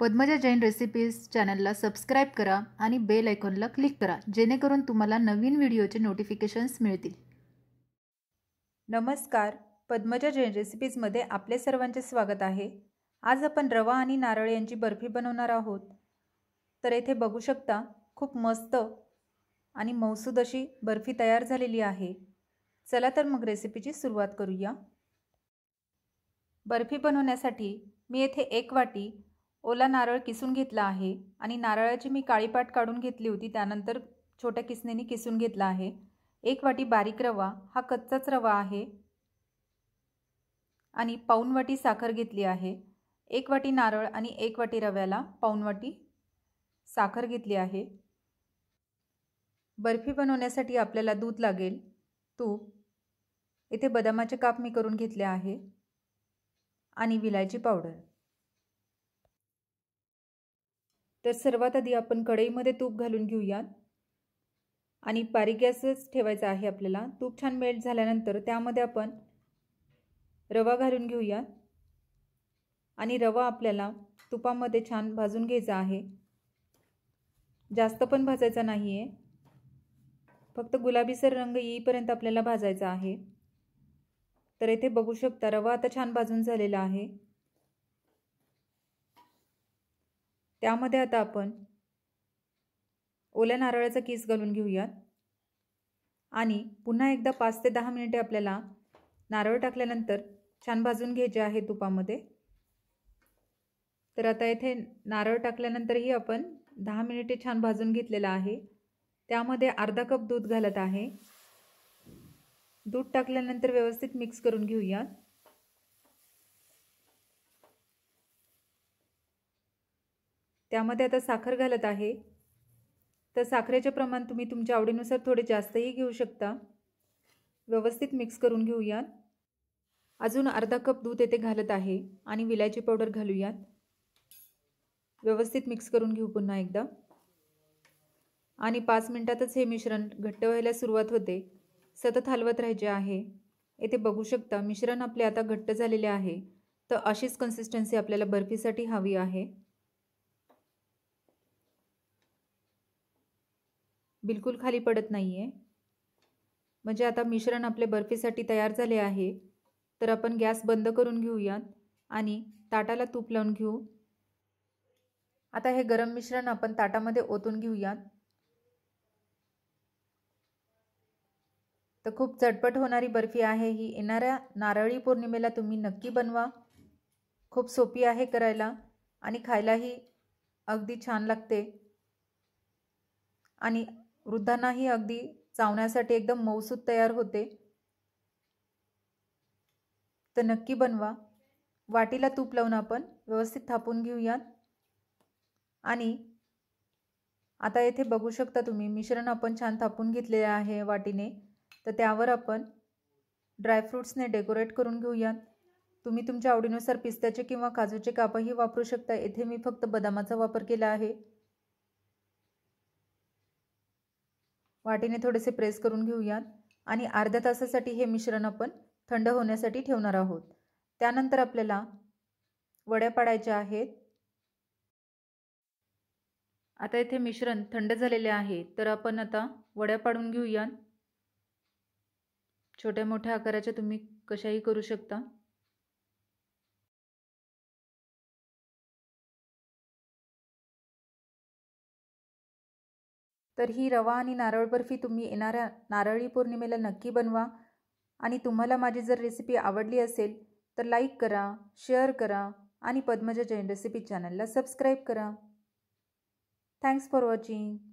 Padmaja Jain recipes चॅनलला subscribe करा आणि बेल आयकॉनला क्लिक करा जेणेकरून तुम्हाला नवीन व्हिडिओचे नोटिफिकेशन्स मिळतील नमस्कार पद्मजा जैन रेसिपीजमध्ये आपले सर्वांचे स्वागत आहे आज आपण रवा आणि नारळ यांची बर्फी बनवणार आहोत तर येथे बघू शकता खूप मस्त आणि मौसूद अशी बर्फी तयार झालेली आहे चला तर मग रेसिपीची सुरुवात करूया बर्फी बनवण्यासाठी मी येथे एक वाटी ओला नारळ किसून घेतला आहे आणि नारळाची मी काळीपाट काढून घेतली होती त्यानंतर छोट्या किसनेनी किसून घेतला आहे एक वाटी बारीक रवा हा कच्चाच रवा आहे आणि पाऊन वाटी साखर घेतली आहे एक वाटी नारळ आणि एक वाटी रव्याला पाऊन वाटी साखर घेतली आहे बर्फी बनवण्यासाठी आपल्याला दूध लागेल तूप इथे बदामाचे काप मी करून घेतले आहे आणि विलायची पावडर तर सर्वात आधी आपण कढईमध्ये तूप घालून घेऊयात आणि बारीक गॅसच ठेवायचा आहे आपल्याला तूप छान मेल्ट झाल्यानंतर त्यामध्ये आपण रवा घालून घेऊयात आणि रवा आपल्याला तुपामध्ये छान भाजून घ्यायचा आहे जास्त पण भाजायचा नाही आहे फक्त गुलाबीसर रंग येईपर्यंत आपल्याला भाजायचा आहे तर इथे बघू शकता रवा आता छान भाजून झालेला आहे त्यामध्ये आता आपण ओल्या नारळाचा किस घालून घेऊयात आणि पुन्हा एकदा पाच ते दहा मिनिटे आपल्याला नारळ टाकल्यानंतर छान भाजून घ्यायचे आहे तुपामध्ये तर आता येथे नारळ टाकल्यानंतरही आपण दहा मिनिटे छान भाजून घेतलेला आहे त्यामध्ये अर्धा कप दूध घालत आहे दूध टाकल्यानंतर व्यवस्थित मिक्स करून घेऊयात त्यामध्ये आता साखर घालत आहे तर साखरेचे प्रमाण तुम्ही तुमच्या आवडीनुसार थोडे जास्तही घेऊ शकता व्यवस्थित मिक्स करून घेऊयात अजून अर्धा कप दूध येथे घालत आहे आणि विलायची पावडर घालूयात व्यवस्थित मिक्स करून घेऊ पुन्हा एकदा आणि पाच मिनटातच हे मिश्रण घट्ट व्हायला सुरुवात होते सतत हलवत राहायचे आहे येथे बघू शकता मिश्रण आपले आता घट्ट झालेले आहे तर अशीच कन्सिस्टन्सी आपल्याला बर्फीसाठी हवी आहे बिलकुल खाली पडत नाही आहे म्हणजे आता मिश्रण आपले बर्फीसाठी तयार झाले आहे तर आपण गॅस बंद करून घेऊयात आणि ताटाला तूप लावून घेऊ आता हे गरम मिश्रण आपण ताटामध्ये ओतून घेऊयात तर खूप चटपट होणारी बर्फी आहे ही येणाऱ्या नारळी पौर्णिमेला तुम्ही नक्की बनवा खूप सोपी आहे करायला आणि खायलाही अगदी छान लागते आणि वृद्धांनाही अगदी चावण्यासाठी एकदम मौसूद तयार होते तर नक्की बनवा वाटीला तूप लावून आपण व्यवस्थित थापून घेऊयात आणि आता येथे बघू शकता तुम्ही मिश्रण आपण छान थापून घेतलेले आहे वाटीने तर त्यावर आपण ड्रायफ्रूट्सने डेकोरेट करून घेऊयात तुम्ही तुमच्या आवडीनुसार पिस्त्याचे किंवा काजूचे कापही वापरू शकता येथे मी फक्त बदामाचा वापर केला आहे वाटीने थोडेसे प्रेस करून घेऊयात आणि अर्ध्या तासासाठी हे मिश्रण आपण थंड होण्यासाठी ठेवणार आहोत त्यानंतर आपल्याला वड्या पाडायच्या आहेत आता इथे मिश्रण थंड झालेले आहे तर आपण आता वड्या पाडून घेऊयात छोट्या मोठ्या आकाराच्या तुम्ही कशाही करू शकता तर ही रवा आणि नारळ बर्फी तुम्ही येणाऱ्या नारळी पौर्णिमेला नक्की बनवा आणि तुम्हाला माझी जर रेसिपी आवडली असेल तर लाईक करा शेअर करा आणि पद्मजा जैन रेसिपी चॅनलला सबस्क्राईब करा थँक्स फॉर वॉचिंग